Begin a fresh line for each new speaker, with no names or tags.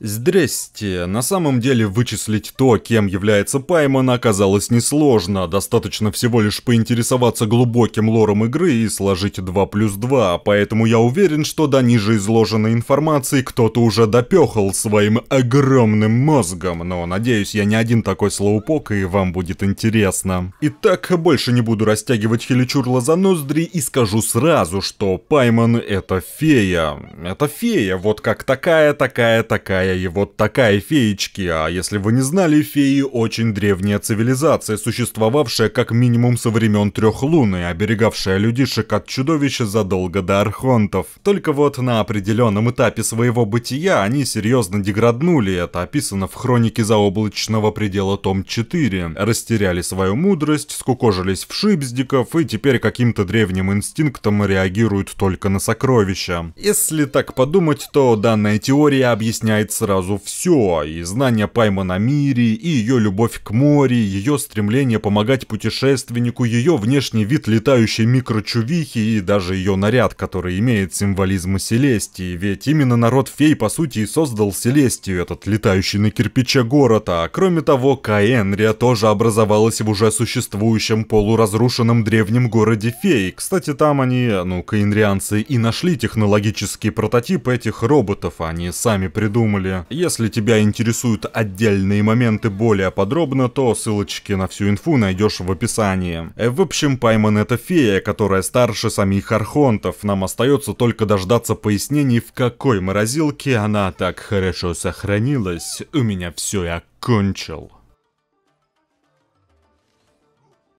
Здрасте. На самом деле вычислить то, кем является Паймон, оказалось несложно. Достаточно всего лишь поинтересоваться глубоким лором игры и сложить 2 плюс 2, поэтому я уверен, что до ниже изложенной информации кто-то уже допехал своим огромным мозгом, но надеюсь, я не один такой слоупок и вам будет интересно. Итак, больше не буду растягивать Хеличурла за ноздри и скажу сразу, что Паймон это фея. Это фея, вот как такая, такая, такая такая и вот такая феечки, а если вы не знали, феи очень древняя цивилизация, существовавшая как минимум со времен трех Трехлуны, оберегавшая людишек от чудовища задолго до архонтов. Только вот на определенном этапе своего бытия они серьезно деграднули, это описано в хронике заоблачного предела том 4, растеряли свою мудрость, скукожились в шипздиков и теперь каким-то древним инстинктом реагируют только на сокровища. Если так подумать, то данная теория объясняет сразу все, и знания Пайма на мире, и ее любовь к море, ее стремление помогать путешественнику, ее внешний вид летающей микрочувихи и даже ее наряд, который имеет символизм Селестии, ведь именно народ фей по сути и создал Селестию, этот летающий на кирпиче город, а кроме того, Каэнрия тоже образовалась в уже существующем полуразрушенном древнем городе фей. Кстати, там они, ну, каэнрианцы и нашли технологический прототип этих роботов, они сами придумали далее. Если тебя интересуют отдельные моменты более подробно, то ссылочки на всю инфу найдешь в описании. Э, в общем, Пайман это фея, которая старше самих архонтов. Нам остается только дождаться пояснений, в какой морозилке она так хорошо сохранилась. У меня все, я кончил.